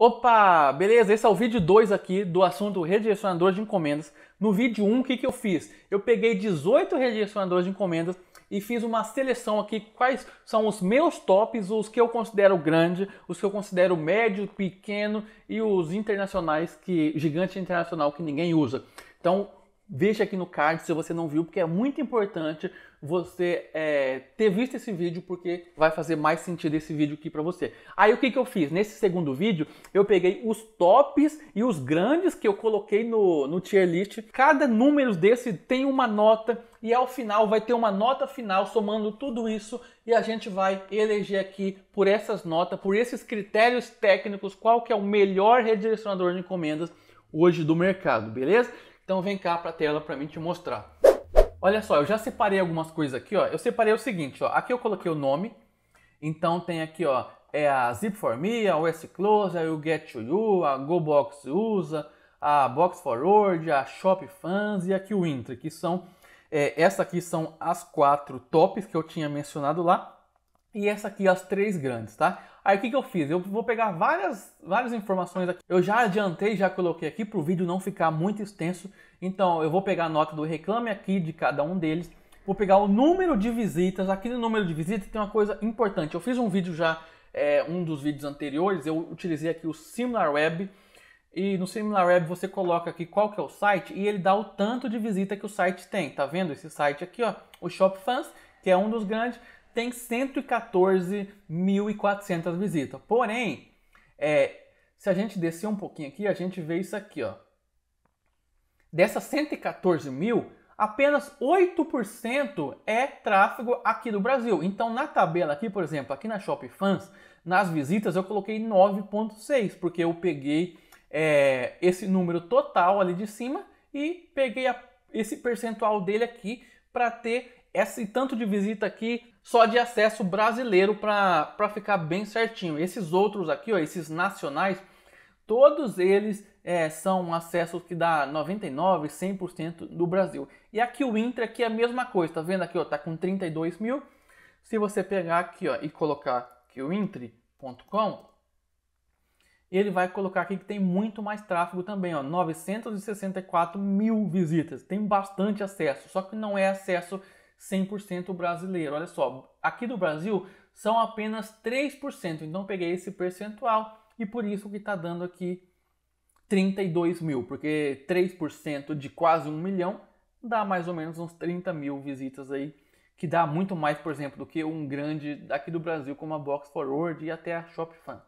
Opa, beleza? Esse é o vídeo 2 aqui do assunto redirecionador de encomendas. No vídeo 1, um, o que, que eu fiz? Eu peguei 18 redirecionadores de encomendas e fiz uma seleção aqui quais são os meus tops, os que eu considero grande, os que eu considero médio, pequeno e os internacionais que gigante internacional que ninguém usa. Então, Veja aqui no card se você não viu, porque é muito importante você é, ter visto esse vídeo, porque vai fazer mais sentido esse vídeo aqui para você. Aí o que, que eu fiz? Nesse segundo vídeo, eu peguei os tops e os grandes que eu coloquei no, no tier list. Cada número desse tem uma nota e ao final vai ter uma nota final somando tudo isso e a gente vai eleger aqui por essas notas, por esses critérios técnicos, qual que é o melhor redirecionador de encomendas hoje do mercado, beleza? Então vem cá para a tela para mim te mostrar. Olha só, eu já separei algumas coisas aqui, ó. Eu separei o seguinte, ó. Aqui eu coloquei o nome. Então tem aqui, ó, é a Zip for Me, a OS Close, a Get to You, a GoBox usa, a Box Forward, a Shop Fans e aqui o Intra, que são é, essa aqui são as quatro tops que eu tinha mencionado lá e essa aqui as três grandes, tá? Aí o que, que eu fiz? Eu vou pegar várias, várias informações aqui. Eu já adiantei, já coloquei aqui para o vídeo não ficar muito extenso. Então eu vou pegar a nota do reclame aqui de cada um deles. Vou pegar o número de visitas. Aqui no número de visitas tem uma coisa importante. Eu fiz um vídeo já, é, um dos vídeos anteriores, eu utilizei aqui o SimilarWeb. E no SimilarWeb você coloca aqui qual que é o site e ele dá o tanto de visita que o site tem. Tá vendo esse site aqui, ó? O ShopFans, que é um dos grandes tem 114.400 visitas. Porém, é, se a gente descer um pouquinho aqui, a gente vê isso aqui, ó. Dessas 114 mil, apenas 8% é tráfego aqui do Brasil. Então, na tabela aqui, por exemplo, aqui na Shop Fans, nas visitas eu coloquei 9,6, porque eu peguei é, esse número total ali de cima e peguei a, esse percentual dele aqui para ter esse tanto de visita aqui só de acesso brasileiro para ficar bem certinho. Esses outros aqui, ó, esses nacionais, todos eles é, são acessos que dá 99, 100% do Brasil. E aqui o Intra aqui é a mesma coisa, tá vendo aqui, ó, tá com 32 mil. Se você pegar aqui, ó, e colocar aqui o intre.com, ele vai colocar aqui que tem muito mais tráfego também, ó, 964 mil visitas. Tem bastante acesso, só que não é acesso 100% brasileiro. Olha só, aqui do Brasil são apenas 3%, então peguei esse percentual e por isso que está dando aqui 32 mil, porque 3% de quase 1 milhão dá mais ou menos uns 30 mil visitas aí, que dá muito mais, por exemplo, do que um grande daqui do Brasil como a Box Forward e até a Shopfan.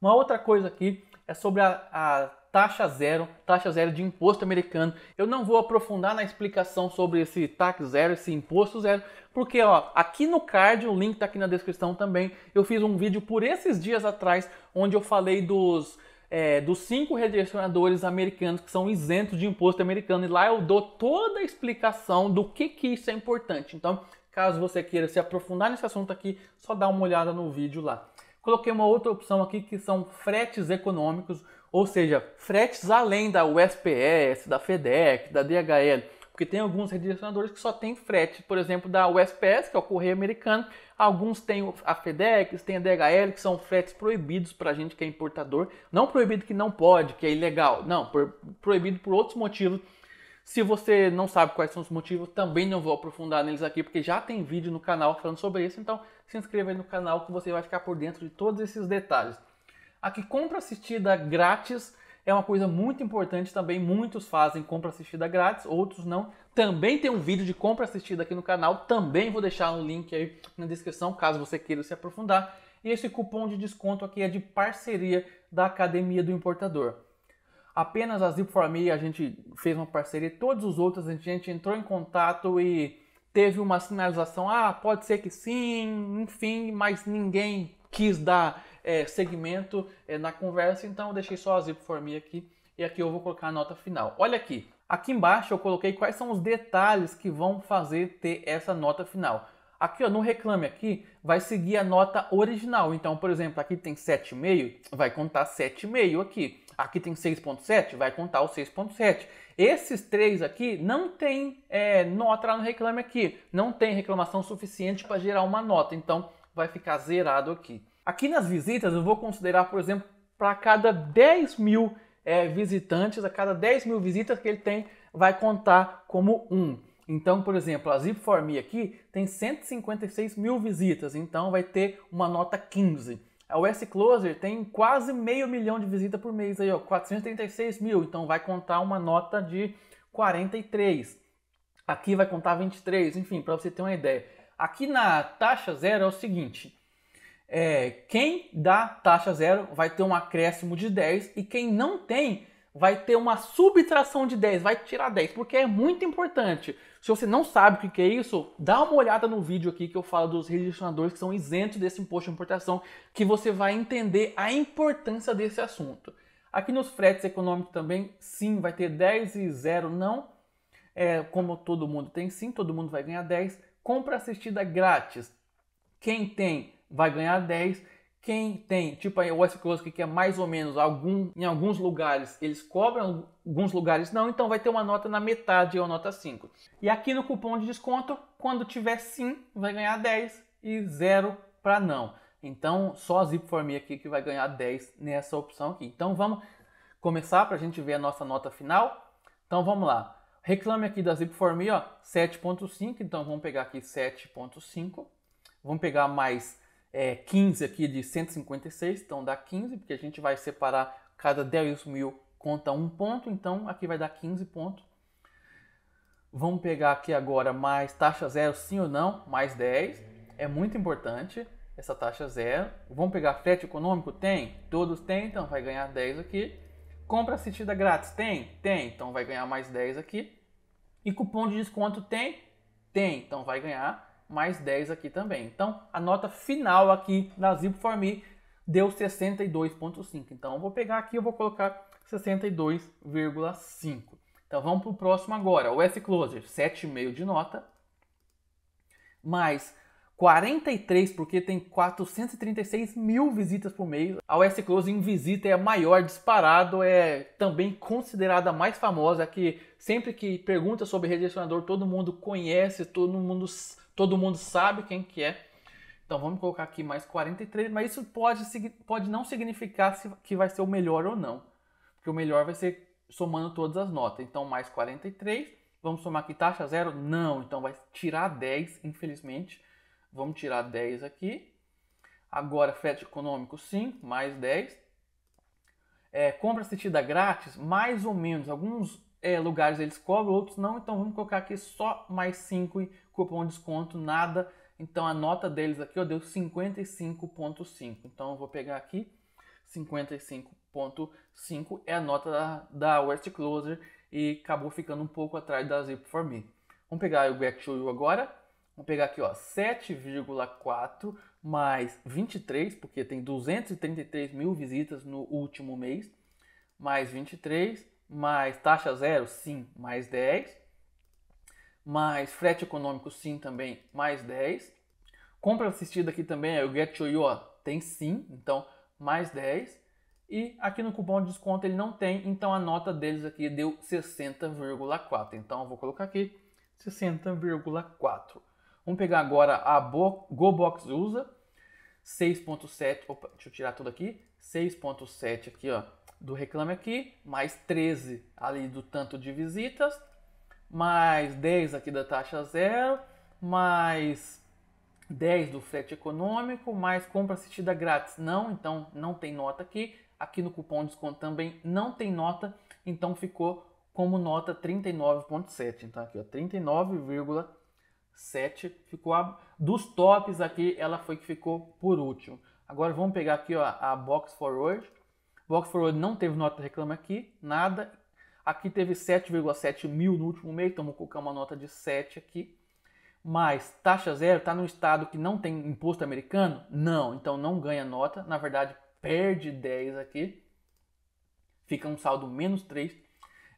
Uma outra coisa aqui é sobre a, a taxa zero, taxa zero de imposto americano. Eu não vou aprofundar na explicação sobre esse tax zero, esse imposto zero, porque ó, aqui no card, o link está aqui na descrição também, eu fiz um vídeo por esses dias atrás, onde eu falei dos, é, dos cinco redirecionadores americanos que são isentos de imposto americano, e lá eu dou toda a explicação do que, que isso é importante. Então, caso você queira se aprofundar nesse assunto aqui, só dá uma olhada no vídeo lá. Coloquei uma outra opção aqui que são fretes econômicos. Ou seja, fretes além da USPS, da FedEx, da DHL, porque tem alguns redirecionadores que só tem frete, por exemplo, da USPS, que é o correio americano, alguns têm a FedEx, tem a DHL, que são fretes proibidos para a gente que é importador, não proibido que não pode, que é ilegal, não, proibido por outros motivos. Se você não sabe quais são os motivos, também não vou aprofundar neles aqui, porque já tem vídeo no canal falando sobre isso, então se inscreva aí no canal que você vai ficar por dentro de todos esses detalhes. A que compra assistida grátis é uma coisa muito importante também. Muitos fazem compra assistida grátis, outros não. Também tem um vídeo de compra assistida aqui no canal. Também vou deixar um link aí na descrição, caso você queira se aprofundar. E esse cupom de desconto aqui é de parceria da Academia do Importador. Apenas a Zip 4 Me a gente fez uma parceria, todos os outros a gente entrou em contato e teve uma sinalização, ah, pode ser que sim, enfim, mas ninguém quis dar é, segmento é, na conversa, então eu deixei só a zip for me aqui e aqui eu vou colocar a nota final. Olha aqui, aqui embaixo eu coloquei quais são os detalhes que vão fazer ter essa nota final. Aqui ó, no reclame aqui vai seguir a nota original. Então, por exemplo, aqui tem 7,5, vai contar 7,5 aqui. Aqui tem 6,7, vai contar o 6,7. Esses três aqui não tem é, nota no reclame aqui. Não tem reclamação suficiente para gerar uma nota. Então, vai ficar zerado aqui. Aqui nas visitas eu vou considerar, por exemplo, para cada 10 mil é, visitantes, a cada 10 mil visitas que ele tem, vai contar como um. Então, por exemplo, a zip 4 Me aqui tem 156 mil visitas, então vai ter uma nota 15. A US Closer tem quase meio milhão de visitas por mês, aí, ó, 436 mil, então vai contar uma nota de 43. Aqui vai contar 23, enfim, para você ter uma ideia. Aqui na taxa zero é o seguinte, é, quem dá taxa zero vai ter um acréscimo de 10 e quem não tem vai ter uma subtração de 10, vai tirar 10, porque é muito importante. Se você não sabe o que é isso, dá uma olhada no vídeo aqui que eu falo dos registradores que são isentos desse imposto de importação, que você vai entender a importância desse assunto. Aqui nos fretes econômicos também, sim, vai ter 10 e 0, não. É, como todo mundo tem sim, todo mundo vai ganhar 10. Compra assistida grátis. Quem tem vai ganhar 10. Quem tem, tipo aí, o S-Close que é mais ou menos algum, em alguns lugares, eles cobram, alguns lugares não, então vai ter uma nota na metade ou nota 5. E aqui no cupom de desconto, quando tiver sim, vai ganhar 10 e 0 para não. Então, só a zip for me aqui que vai ganhar 10 nessa opção aqui. Então, vamos começar para a gente ver a nossa nota final. Então, vamos lá. Reclame aqui da zip for me, ó, 7.5. Então, vamos pegar aqui 7.5. Vamos pegar mais é, 15 aqui de 156, então dá 15, porque a gente vai separar cada 10 mil conta um ponto, então aqui vai dar 15 pontos. Vamos pegar aqui agora mais taxa zero, sim ou não, mais 10. É muito importante essa taxa zero. Vamos pegar frete econômico? Tem. Todos têm, então vai ganhar 10 aqui. Compra assistida grátis? Tem? Tem. Então vai ganhar mais 10 aqui. E cupom de desconto tem? Tem. Então vai ganhar mais 10 aqui também. Então, a nota final aqui na zip for me deu 62,5. Então, eu vou pegar aqui e vou colocar 62,5. Então, vamos para o próximo agora. O S-Closer, 7,5 de nota. Mais 43 porque tem 436 mil visitas por mês. A US Close em visita é a maior disparado, é também considerada a mais famosa, que sempre que pergunta sobre redirecionador, todo mundo conhece, todo mundo, todo mundo sabe quem que é. Então vamos colocar aqui mais 43, mas isso pode, pode não significar que vai ser o melhor ou não, porque o melhor vai ser somando todas as notas. Então mais 43, vamos somar aqui taxa zero? Não, então vai tirar 10, infelizmente Vamos tirar 10 aqui. Agora, frete econômico, sim, mais 10. É, compra assistida grátis, mais ou menos. Alguns é, lugares eles cobram, outros não. Então, vamos colocar aqui só mais 5 e cupom de desconto, nada. Então, a nota deles aqui ó, deu 55,5. Então, eu vou pegar aqui 55,5 é a nota da, da West Closer e acabou ficando um pouco atrás da Zip for Me. Vamos pegar o Back Show agora. Vamos pegar aqui, ó, 7,4 mais 23, porque tem 233 mil visitas no último mês, mais 23, mais taxa zero, sim, mais 10, mais frete econômico, sim, também, mais 10. Compra assistida aqui também, é o Get You, ó, tem sim, então mais 10. E aqui no cupom de desconto ele não tem, então a nota deles aqui deu 60,4. Então eu vou colocar aqui 60,4. Vamos pegar agora a Bo GoBox USA, 6.7, opa, deixa eu tirar tudo aqui, 6.7 aqui, ó, do Reclame Aqui, mais 13 ali do tanto de visitas, mais 10 aqui da taxa zero, mais 10 do frete econômico, mais compra assistida grátis. Não, então não tem nota aqui. Aqui no cupom de desconto também não tem nota, então ficou como nota 39.7. Então aqui, ó, 39,7. 7 ficou a, dos tops aqui, ela foi que ficou por último. Agora vamos pegar aqui ó, a Box Forward. Box Forward não teve nota reclama aqui, nada. Aqui teve 7,7 mil no último mês, então vou colocar uma nota de 7 aqui. Mas taxa zero está no estado que não tem imposto americano? Não, então não ganha nota. Na verdade, perde 10 aqui. Fica um saldo menos 3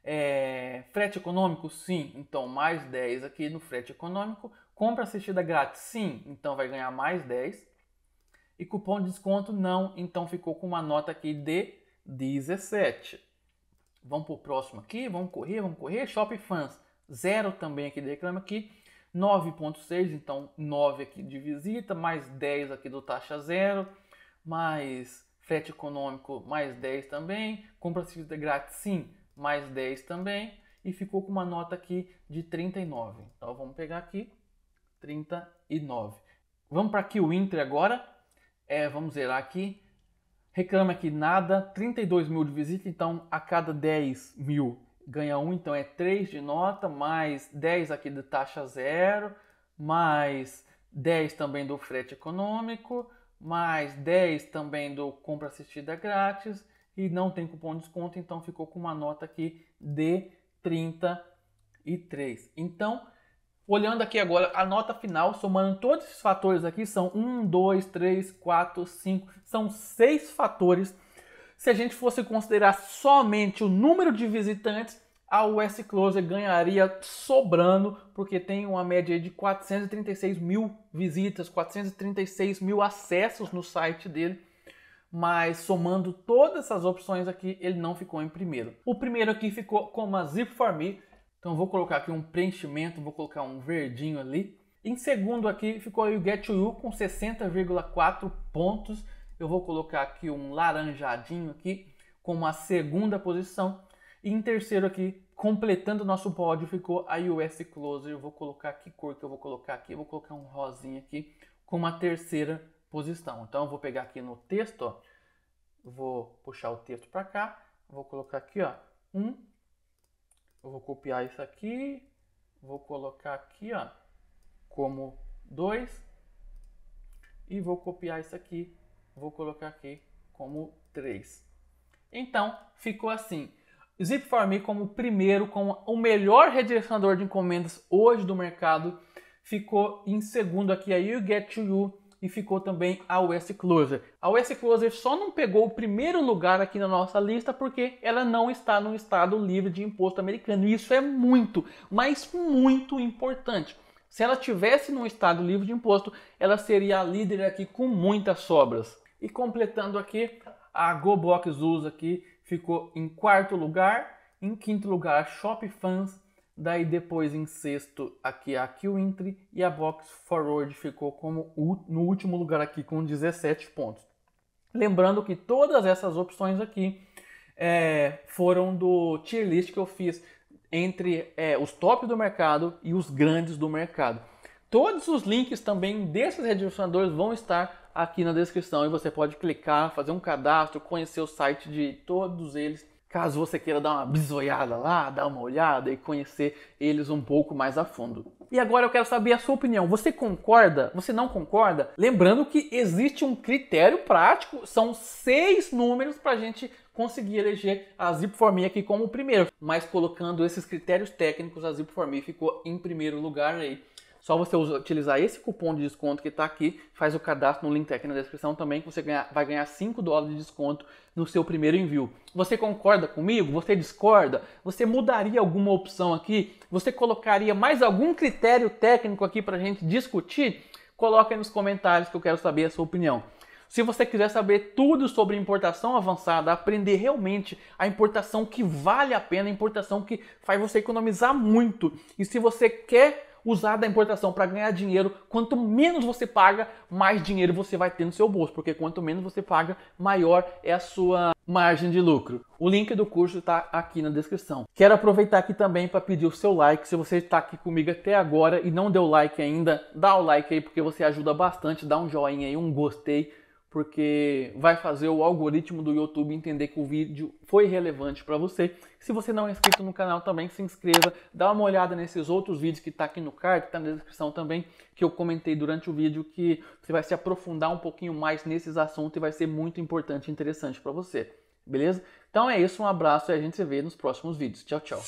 é, frete econômico, sim, então mais 10 aqui no frete econômico. Compra assistida grátis, sim, então vai ganhar mais 10. E cupom de desconto, não, então ficou com uma nota aqui de 17. Vamos para o próximo aqui, vamos correr, vamos correr. Shop Fans, zero também aqui de reclama aqui. 9.6, então 9 aqui de visita, mais 10 aqui do taxa zero, mais frete econômico, mais 10 também. Compra assistida grátis, sim, mais 10 também, e ficou com uma nota aqui de 39. Então vamos pegar aqui 39. Vamos para aqui o Inter agora. É, vamos zerar aqui. Reclama aqui nada, 32 mil de visita, então a cada 10 mil ganha 1, então é 3 de nota, mais 10 aqui de taxa zero, mais 10 também do frete econômico, mais 10 também do compra assistida grátis e não tem cupom de desconto, então ficou com uma nota aqui de 33. Então, olhando aqui agora a nota final, somando todos esses fatores aqui, são 1, 2, 3, 4, 5, são seis fatores. Se a gente fosse considerar somente o número de visitantes, a US Closer ganharia sobrando, porque tem uma média de 436 mil visitas, 436 mil acessos no site dele mas somando todas essas opções aqui, ele não ficou em primeiro. O primeiro aqui ficou com uma Zip For Me, então vou colocar aqui um preenchimento, vou colocar um verdinho ali. Em segundo aqui ficou o Get You com 60,4 pontos. Eu vou colocar aqui um laranjadinho aqui como a segunda posição. E em terceiro aqui, completando o nosso pódio, ficou a US Closer. Eu vou colocar que cor que eu vou colocar aqui. Eu vou colocar um rosinha aqui como a terceira posição. Então eu vou pegar aqui no texto, ó, vou puxar o texto para cá, vou colocar aqui, ó, 1. Um, vou copiar isso aqui, vou colocar aqui, ó, como 2 e vou copiar isso aqui, vou colocar aqui como 3. Então, ficou assim. Zip4Me como primeiro, como o melhor redirecionador de encomendas hoje do mercado, ficou em segundo aqui a You Get To You e ficou também a US Closer. A US Closer só não pegou o primeiro lugar aqui na nossa lista porque ela não está no estado livre de imposto americano. E isso é muito, mas muito importante. Se ela tivesse num estado livre de imposto, ela seria a líder aqui com muitas sobras. E completando aqui, a GoBox Usa aqui ficou em quarto lugar, em quinto lugar a Shopfans. Daí depois, em sexto, aqui é a Qwintry e a Box Forward ficou como no último lugar aqui com 17 pontos. Lembrando que todas essas opções aqui é, foram do tier list que eu fiz entre é, os top do mercado e os grandes do mercado. Todos os links também desses redirecionadores vão estar aqui na descrição e você pode clicar, fazer um cadastro, conhecer o site de todos eles caso você queira dar uma bisoiada lá, dar uma olhada e conhecer eles um pouco mais a fundo. E agora eu quero saber a sua opinião. Você concorda? Você não concorda? Lembrando que existe um critério prático, são seis números para a gente conseguir eleger a Zip Me aqui como primeiro. Mas colocando esses critérios técnicos, a Zip Me ficou em primeiro lugar aí. Só você usa, utilizar esse cupom de desconto que está aqui, faz o cadastro no link aqui na descrição também, que você vai ganhar 5 dólares de desconto no seu primeiro envio. Você concorda comigo? Você discorda? Você mudaria alguma opção aqui? Você colocaria mais algum critério técnico aqui para a gente discutir? Coloque aí nos comentários que eu quero saber a sua opinião. Se você quiser saber tudo sobre importação avançada, aprender realmente a importação que vale a pena, a importação que faz você economizar muito. E se você quer usar da importação para ganhar dinheiro. Quanto menos você paga, mais dinheiro você vai ter no seu bolso, porque quanto menos você paga, maior é a sua margem de lucro. O link do curso está aqui na descrição. Quero aproveitar aqui também para pedir o seu like. Se você está aqui comigo até agora e não deu like ainda, dá o like aí porque você ajuda bastante, dá um joinha aí, um gostei porque vai fazer o algoritmo do YouTube entender que o vídeo foi relevante para você. Se você não é inscrito no canal também, se inscreva, dá uma olhada nesses outros vídeos que está aqui no card, que está na descrição também, que eu comentei durante o vídeo, que você vai se aprofundar um pouquinho mais nesses assuntos e vai ser muito importante e interessante para você. Beleza? Então é isso, um abraço e a gente se vê nos próximos vídeos. Tchau, tchau.